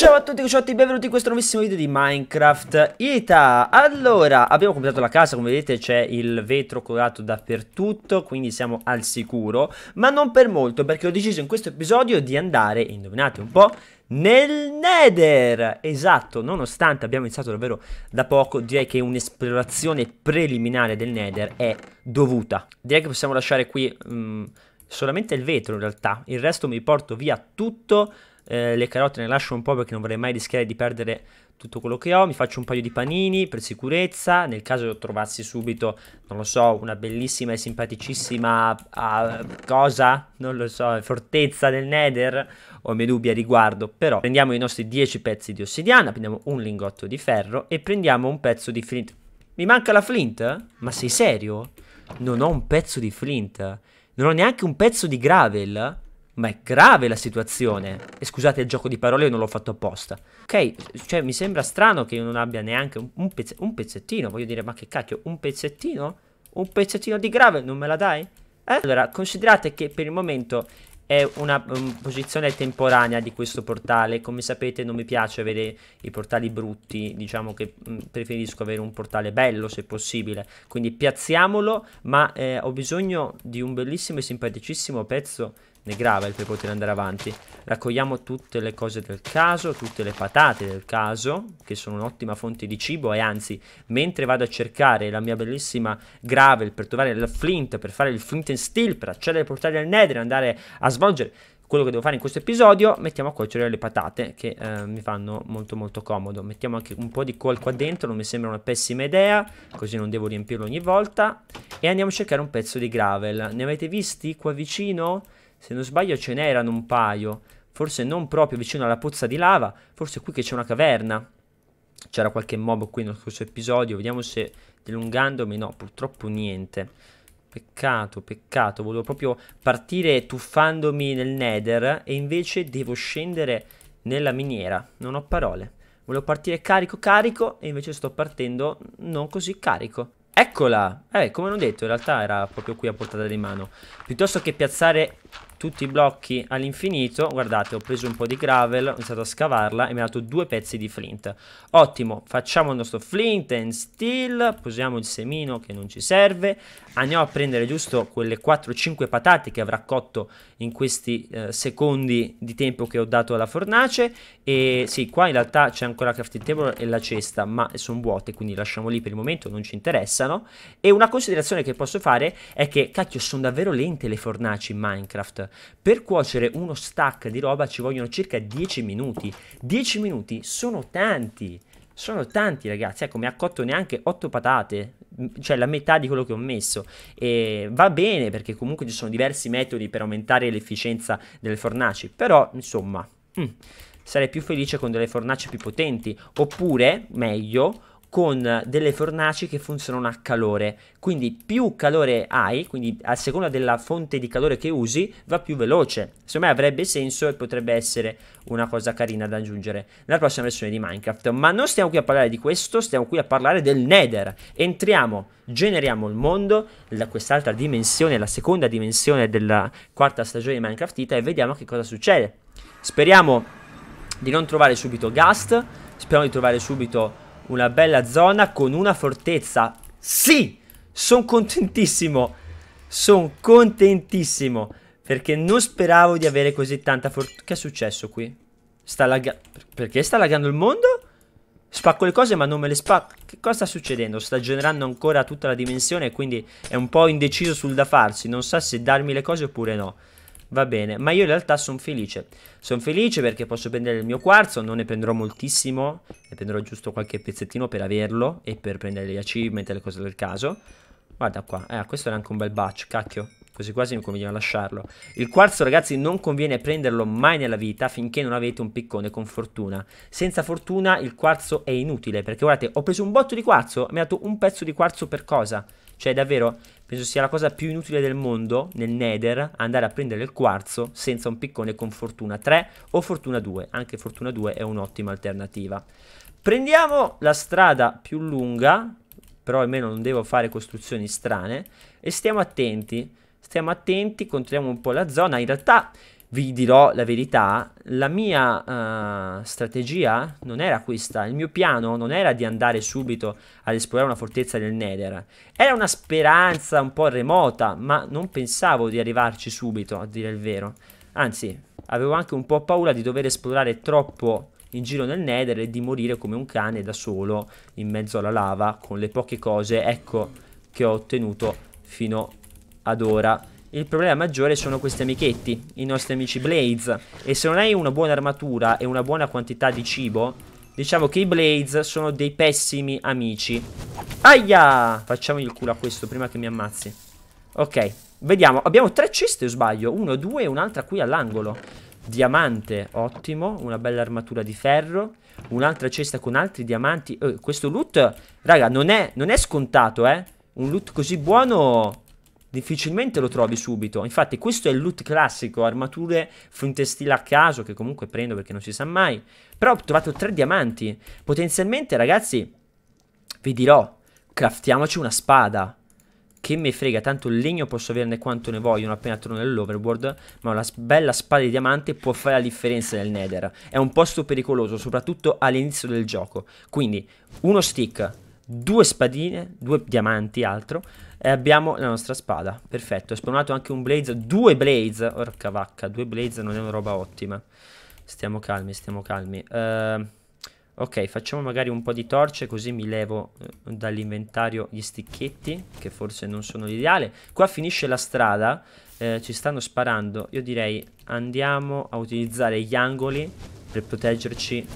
Ciao a tutti ciao a tutti, benvenuti in questo nuovissimo video di Minecraft Ita Allora, abbiamo completato la casa, come vedete c'è il vetro colorato dappertutto Quindi siamo al sicuro Ma non per molto, perché ho deciso in questo episodio di andare, indovinate un po' nel Nether! Esatto, nonostante abbiamo iniziato davvero da poco, direi che un'esplorazione preliminare del Nether è dovuta. Direi che possiamo lasciare qui um, solamente il vetro in realtà, il resto mi porto via tutto eh, le carote ne lascio un po' perché non vorrei mai rischiare di perdere tutto quello che ho, mi faccio un paio di panini per sicurezza, nel caso trovassi subito, non lo so, una bellissima e simpaticissima uh, cosa, non lo so, fortezza del Nether, ho i miei dubbi a riguardo, però prendiamo i nostri 10 pezzi di ossidiana, prendiamo un lingotto di ferro e prendiamo un pezzo di flint. Mi manca la flint? Ma sei serio? Non ho un pezzo di flint, non ho neanche un pezzo di gravel. Ma è grave la situazione. E scusate il gioco di parole, io non l'ho fatto apposta. Ok, cioè mi sembra strano che io non abbia neanche un, un, pezz un pezzettino. Voglio dire, ma che cacchio, un pezzettino? Un pezzettino di grave, non me la dai? Eh? Allora, considerate che per il momento è una um, posizione temporanea di questo portale. Come sapete non mi piace avere i portali brutti, diciamo che mh, mm, preferisco avere un portale bello se possibile. Quindi piazziamolo, ma eh, ho bisogno di un bellissimo e simpaticissimo pezzo ne gravel per poter andare avanti. Raccogliamo tutte le cose del caso, tutte le patate del caso, che sono un'ottima fonte di cibo e anzi, mentre vado a cercare la mia bellissima gravel per trovare il flint, per fare il flint and steel, per accedere al portale del nether e andare a svolgere quello che devo fare in questo episodio, mettiamo a cuocere le patate che eh, mi fanno molto molto comodo. Mettiamo anche un po' di col qua dentro, non mi sembra una pessima idea, così non devo riempirlo ogni volta. E andiamo a cercare un pezzo di gravel. Ne avete visti qua vicino? Se non sbaglio ce n'erano un paio. Forse non proprio vicino alla pozza di lava. Forse qui che c'è una caverna. C'era qualche mob qui nello scorso episodio. Vediamo se dilungandomi. No, purtroppo niente. Peccato, peccato. Volevo proprio partire tuffandomi nel nether. E invece devo scendere nella miniera. Non ho parole. Volevo partire carico, carico. E invece sto partendo non così carico. Eccola! Eh, come non detto, in realtà era proprio qui a portata di mano. Piuttosto che piazzare tutti i blocchi all'infinito. Guardate, ho preso un po' di gravel, ho iniziato a scavarla e mi ha dato due pezzi di flint. Ottimo, facciamo il nostro flint and steel, posiamo il semino che non ci serve, andiamo a prendere giusto quelle 4-5 patate che avrà cotto in questi eh, secondi di tempo che ho dato alla fornace e sì, qua in realtà c'è ancora la crafting table e la cesta, ma sono vuote, quindi lasciamo lì per il momento, non ci interessano. E una considerazione che posso fare è che, cacchio, sono davvero lente le fornaci in Minecraft Minecraft. Per cuocere uno stack di roba ci vogliono circa 10 minuti. 10 minuti sono tanti. Sono tanti ragazzi, ecco mi ha cotto neanche 8 patate, cioè la metà di quello che ho messo e va bene perché comunque ci sono diversi metodi per aumentare l'efficienza delle fornaci, però insomma... Mm sarei più felice con delle fornaci più potenti. Oppure, meglio, con delle fornaci che funzionano a calore. Quindi più calore hai, quindi a seconda della fonte di calore che usi, va più veloce. Secondo me avrebbe senso e potrebbe essere una cosa carina da aggiungere nella prossima versione di Minecraft. Ma non stiamo qui a parlare di questo, stiamo qui a parlare del Nether. Entriamo, generiamo il mondo, quest'altra dimensione, la seconda dimensione della quarta stagione di Minecraft Ita e vediamo che cosa succede. Speriamo di non trovare subito Ghast, speriamo di trovare subito una bella zona con una fortezza. Sì! Sono contentissimo. Sono contentissimo. Perché non speravo di avere così tanta fortuna. Che è successo qui? Sta laggando. Perché sta laggando il mondo? Spacco le cose ma non me le spacco. Che cosa sta succedendo? Sta generando ancora tutta la dimensione quindi è un po' indeciso sul da farsi. Non sa se darmi le cose oppure no. Va bene, ma io in realtà sono felice. Sono felice perché posso prendere il mio quarzo, non ne prenderò moltissimo, ne prenderò giusto qualche pezzettino per averlo e per prendere gli achievement e le cose del caso. Guarda qua, eh, questo era anche un bel batch, cacchio. Così quasi mi conviene lasciarlo. Il quarzo, ragazzi, non conviene prenderlo mai nella vita finché non avete un piccone con fortuna. Senza fortuna il quarzo è inutile, perché guardate, ho preso un botto di quarzo, mi ha dato un pezzo di quarzo per cosa? Cioè davvero penso sia la cosa più inutile del mondo nel nether andare a prendere il quarzo senza un piccone con fortuna 3 o fortuna 2. Anche fortuna 2 è un'ottima alternativa. Prendiamo la strada più lunga, però almeno non devo fare costruzioni strane, e stiamo attenti. Stiamo attenti, controlliamo un po' la zona. In realtà vi dirò la verità, la mia uh, strategia non era questa, il mio piano non era di andare subito ad esplorare una fortezza del Nether, era una speranza un po' remota, ma non pensavo di arrivarci subito, a dire il vero, anzi avevo anche un po' paura di dover esplorare troppo in giro nel Nether e di morire come un cane da solo in mezzo alla lava con le poche cose, ecco, che ho ottenuto fino ad ora. Il problema maggiore sono questi amichetti, i nostri amici Blaze. E se non hai una buona armatura e una buona quantità di cibo, diciamo che i Blaze sono dei pessimi amici. Aia! Facciamogli il culo a questo prima che mi ammazzi. Ok, vediamo. Abbiamo tre ceste o sbaglio? Uno, due e un'altra qui all'angolo. Diamante, ottimo. Una bella armatura di ferro. Un'altra cesta con altri diamanti. Eh, questo loot, raga, non è, non è scontato, eh. Un loot così buono difficilmente lo trovi subito. Infatti, questo è il loot classico: armature frontestile a caso, che comunque prendo perché non si sa mai. Però ho trovato tre diamanti. Potenzialmente, ragazzi, vi dirò: craftiamoci una spada. Che mi frega, tanto il legno posso averne quanto ne voglio appena torno nell'overworld. Ma una bella spada di diamante può fare la differenza nel nether. È un posto pericoloso, soprattutto all'inizio del gioco. Quindi, uno stick, due spadine, due diamanti, altro e abbiamo la nostra spada. Perfetto. Ho spawnato anche un blaze. Due blaze. Orca vacca. Due blaze non è una roba ottima. Stiamo calmi, stiamo calmi. Uh, ok, facciamo magari un po' di torce. Così mi levo eh, dall'inventario gli sticchetti. Che forse non sono l'ideale. Qua finisce la strada. Eh, ci stanno sparando. Io direi andiamo a utilizzare gli angoli per proteggerci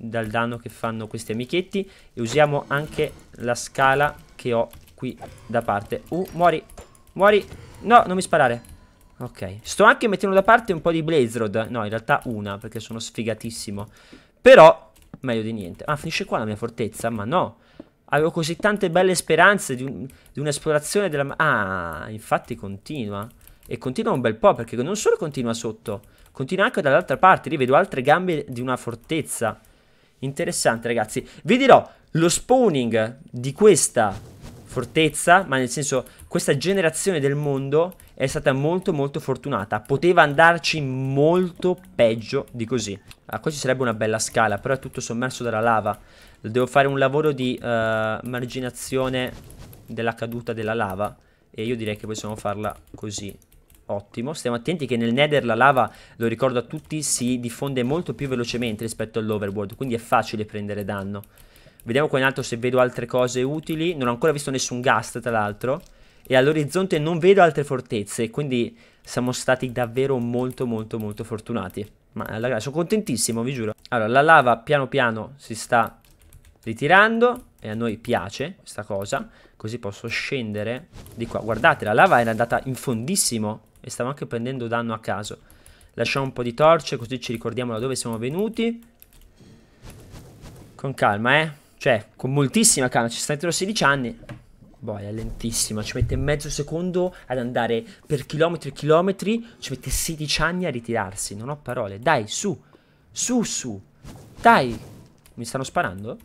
dal danno che fanno questi amichetti e usiamo anche la scala che ho qui da parte Uh, muori Muori No, non mi sparare Ok Sto anche mettendo da parte un po' di blaze rod No, in realtà una Perché sono sfigatissimo Però Meglio di niente Ah, finisce qua la mia fortezza? Ma no Avevo così tante belle speranze di, un, un'esplorazione della... Ah, infatti continua. E continua un bel po', perché non solo continua sotto, continua anche dall'altra parte. Lì vedo altre gambe di una fortezza. Interessante, ragazzi. Vi dirò, lo spawning di questa fortezza, ma nel senso questa generazione del mondo è stata molto molto fortunata, poteva andarci molto peggio di così. Ah, qua ci sarebbe una bella scala, però è tutto sommerso dalla lava. Devo fare un lavoro di uh, marginazione della caduta della lava e io direi che possiamo farla così. Ottimo, stiamo attenti che nel Nether la lava, lo ricordo a tutti, si diffonde molto più velocemente rispetto all'Overworld, quindi è facile prendere danno. Vediamo qua in alto se vedo altre cose utili. Non ho ancora visto nessun gas, tra l'altro. E all'orizzonte non vedo altre fortezze, quindi siamo stati davvero molto molto molto fortunati. Ma ragazzi, sono contentissimo, vi giuro. Allora, la lava piano piano si sta ritirando e a noi piace questa cosa. Così posso scendere di qua. Guardate, la lava era andata in fondissimo e stavo anche prendendo danno a caso. Lasciamo un po' di torce così ci ricordiamo da dove siamo venuti. Con calma, eh. Cioè, con moltissima calma, ci sta entro 16 anni. boh, è lentissima, ci mette mezzo secondo ad andare per chilometri e chilometri, ci mette 16 anni a ritirarsi, non ho parole. Dai, su, su, su, dai. Mi stanno sparando?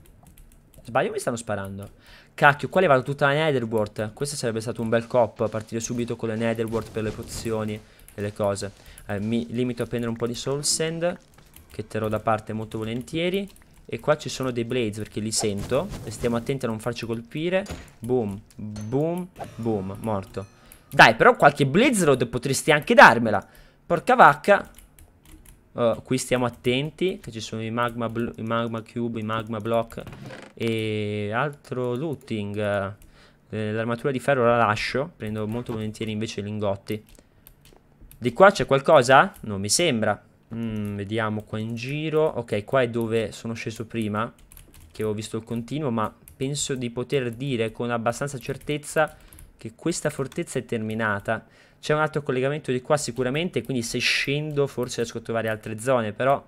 Sbaglio mi stanno sparando? Cacchio, qua le vado tutta la Netherworld. Questo sarebbe stato un bel cop, partire subito con le Netherworld per le pozioni e le cose. Eh, mi limito a prendere un po' di Soul Sand, che terrò da parte molto volentieri. E qua ci sono dei blades perché li sento E stiamo attenti a non farci colpire Boom, boom, boom Morto Dai però qualche blaze road potresti anche darmela Porca vacca oh, Qui stiamo attenti Che ci sono i magma, i magma cube, i magma block E altro looting eh, L'armatura di ferro la lascio Prendo molto volentieri invece i lingotti Di qua c'è qualcosa? Non mi sembra Mm, vediamo qua in giro. Ok, qua è dove sono sceso prima, che ho visto il continuo, ma penso di poter dire con abbastanza certezza che questa fortezza è terminata. C'è un altro collegamento di qua sicuramente, quindi se scendo forse riesco a trovare altre zone, però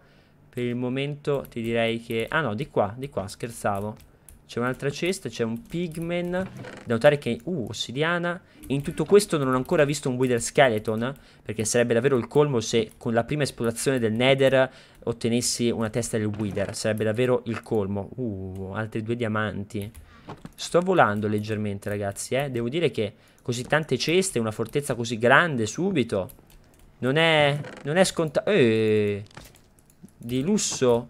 per il momento ti direi che... Ah no, di qua, di qua, scherzavo. C'è un'altra cesta, c'è un pigman. Da notare che... Uh, ossidiana. In tutto questo non ho ancora visto un Wither Skeleton, perché sarebbe davvero il colmo se con la prima esplorazione del Nether ottenessi una testa del Wither. Sarebbe davvero il colmo. Uh, altri due diamanti. Sto volando leggermente, ragazzi, eh. Devo dire che così tante ceste, una fortezza così grande subito, non è... Non è scontato... Eeeh di lusso.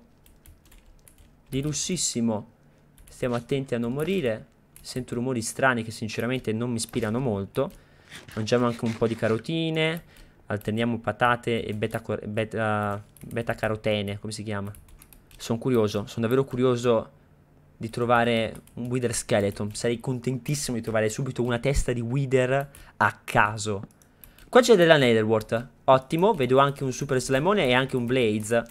Di lussissimo. Stiamo attenti a non morire. Sento rumori strani che sinceramente non mi ispirano molto. Mangiamo anche un po' di carotine. Alterniamo patate e beta, beta, beta carotene, come si chiama? Sono curioso, sono davvero curioso di trovare un Wither Skeleton. Sarei contentissimo di trovare subito una testa di Wither a caso. Qua c'è della Netherworth. Ottimo, vedo anche un Super Slimone e anche un Blaze.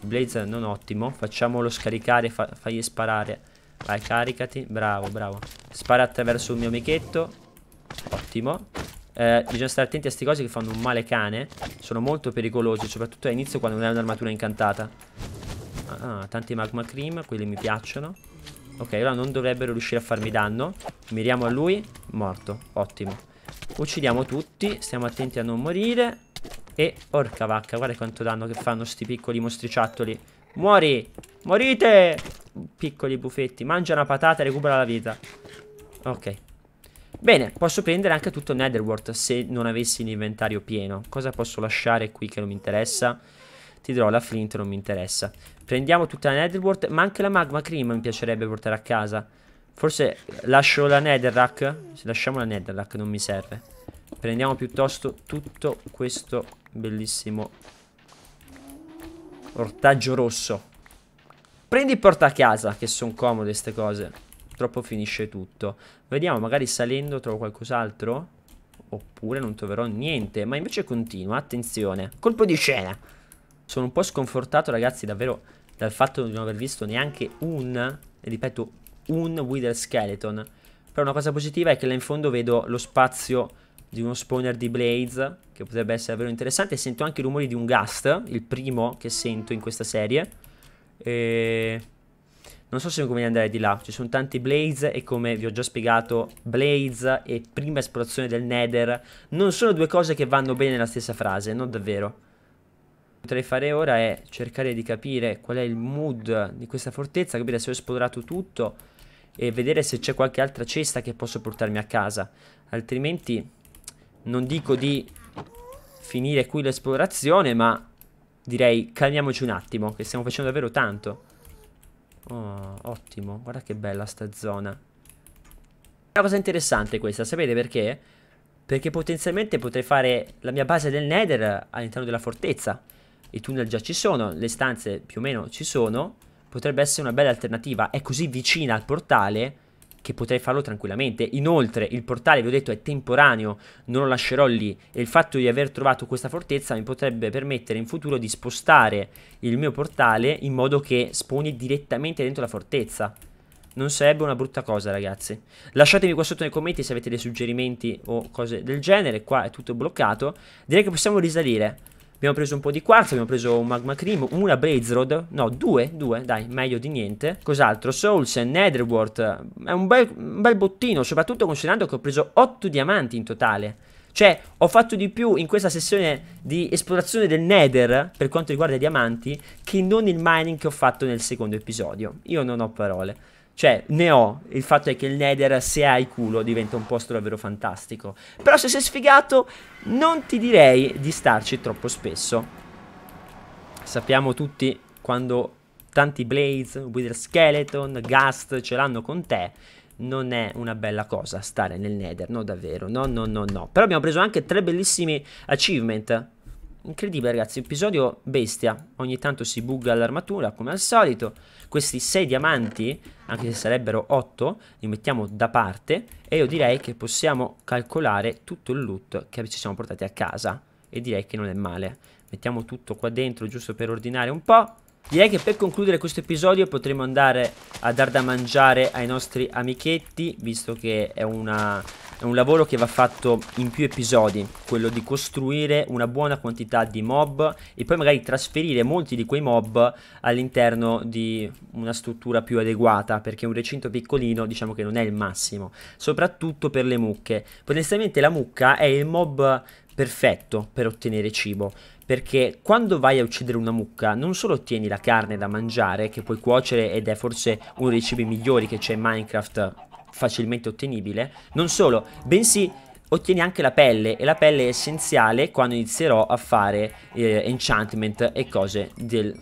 Blaze non ottimo, facciamolo scaricare, fa fargli sparare. Vai, caricati. Bravo, bravo. Spara attraverso un mio amichetto. Ottimo. Eh, bisogna stare attenti a queste cose che fanno un male cane. Sono molto pericolosi, soprattutto all'inizio quando non è un'armatura incantata. Ah, ah, tanti magma cream, quelli mi piacciono. Ok, ora non dovrebbero riuscire a farmi danno. Miriamo a lui. Morto. Ottimo. Uccidiamo tutti. Stiamo attenti a non morire. E orca vacca, guarda quanto danno che fanno sti piccoli mostriciattoli. Muori! Morite! piccoli buffetti. Mangia una patata e recupera la vita. Ok. Bene, posso prendere anche tutto Netherworld se non avessi l'inventario pieno. Cosa posso lasciare qui che non mi interessa? Ti dirò, la flint non mi interessa. Prendiamo tutta la Netherworld, ma anche la magma cream mi piacerebbe portare a casa. Forse lascio la Netherrack. Se lasciamo la Netherrack non mi serve. Prendiamo piuttosto tutto questo bellissimo ortaggio rosso. Prendi porta a casa, che sono comode queste cose. Troppo finisce tutto. Vediamo, magari salendo trovo qualcos'altro. Oppure non troverò niente. Ma invece continua, attenzione. Colpo di scena. Sono un po' sconfortato, ragazzi, davvero, dal fatto di non aver visto neanche un, ripeto, un Wither Skeleton. Però una cosa positiva è che là in fondo vedo lo spazio di uno spawner di Blaze, che potrebbe essere davvero interessante. Sento anche i rumori di un ghast il primo che sento in questa serie. E... Non so se come andare di là, ci sono tanti blaze e come vi ho già spiegato, blaze e prima esplorazione del nether non sono due cose che vanno bene nella stessa frase, non davvero. Quello che potrei fare ora è cercare di capire qual è il mood di questa fortezza, capire se ho esplorato tutto e vedere se c'è qualche altra cesta che posso portarmi a casa. Altrimenti non dico di finire qui l'esplorazione, ma direi calmiamoci un attimo, che stiamo facendo davvero tanto. Oh, ottimo, guarda che bella sta zona. Una cosa interessante questa, sapete perché? Perché potenzialmente potrei fare la mia base del nether all'interno della fortezza. I tunnel già ci sono, le stanze più o meno ci sono. Potrebbe essere una bella alternativa. È così vicina al portale che potrei farlo tranquillamente. Inoltre il portale, vi ho detto, è temporaneo, non lo lascerò lì e il fatto di aver trovato questa fortezza mi potrebbe permettere in futuro di spostare il mio portale in modo che spawni direttamente dentro la fortezza. Non sarebbe una brutta cosa ragazzi Lasciatemi qua sotto nei commenti se avete dei suggerimenti o cose del genere Qua è tutto bloccato Direi che possiamo risalire Abbiamo preso un po' di quarzo, abbiamo preso un magma cream, una blaze rod, no, due, due, dai, meglio di niente. Cos'altro? Souls, Netherworth, è un bel, un bel bottino, soprattutto considerando che ho preso 8 diamanti in totale. Cioè, ho fatto di più in questa sessione di esplorazione del Nether, per quanto riguarda i diamanti, che non il mining che ho fatto nel secondo episodio. Io non ho parole. Cioè, ne ho. Il fatto è che il Nether, se hai culo, diventa un posto davvero fantastico. Però se sei sfigato, non ti direi di starci troppo spesso. Sappiamo tutti quando tanti Blaze, Wither Skeleton, Ghast ce l'hanno con te. Non è una bella cosa stare nel Nether, no davvero, no no no no. Però abbiamo preso anche tre bellissimi achievement Incredibile ragazzi, episodio bestia. Ogni tanto si bugga l'armatura come al solito. Questi 6 diamanti, anche se sarebbero 8, li mettiamo da parte e io direi che possiamo calcolare tutto il loot che ci siamo portati a casa e direi che non è male. Mettiamo tutto qua dentro giusto per ordinare un po'. Direi che per concludere questo episodio potremo andare a dar da mangiare ai nostri amichetti, visto che è, una, è, un lavoro che va fatto in più episodi, quello di costruire una buona quantità di mob e poi magari trasferire molti di quei mob all'interno di una struttura più adeguata, perché un recinto piccolino diciamo che non è il massimo, soprattutto per le mucche. Potenzialmente la mucca è il mob perfetto per ottenere cibo, perché quando vai a uccidere una mucca non solo ottieni la carne da mangiare, che puoi cuocere ed è forse uno dei cibi migliori che c'è in Minecraft facilmente ottenibile, non solo, bensì ottieni anche la pelle e la pelle è essenziale quando inizierò a fare eh, enchantment e cose del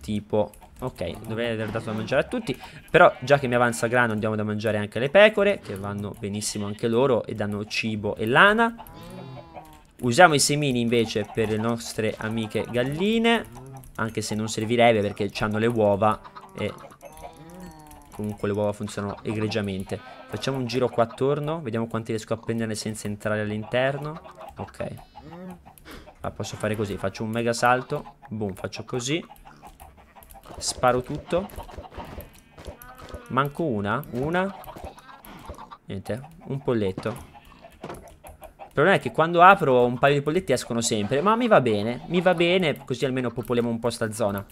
tipo Ok, dovrei aver dato da mangiare a tutti Però già che mi avanza grano andiamo da mangiare anche le pecore Che vanno benissimo anche loro E danno cibo e lana Usiamo i semini invece per le nostre amiche galline Anche se non servirebbe perché hanno le uova E comunque le uova funzionano egregiamente Facciamo un giro qua attorno Vediamo quanti riesco a prendere senza entrare all'interno Ok ah, Posso fare così Faccio un mega salto Boom faccio così Sparo tutto Manco una Una Niente Un polletto il problema è che quando apro un paio di polletti escono sempre. Ma mi va bene, mi va bene, così almeno popoliamo un po' sta zona.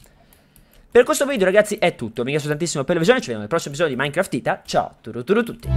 Per questo video ragazzi è tutto, mi ringrazio tantissimo per la visione, ci vediamo nel prossimo episodio di Minecraft Ita, ciao, turu turu tutti!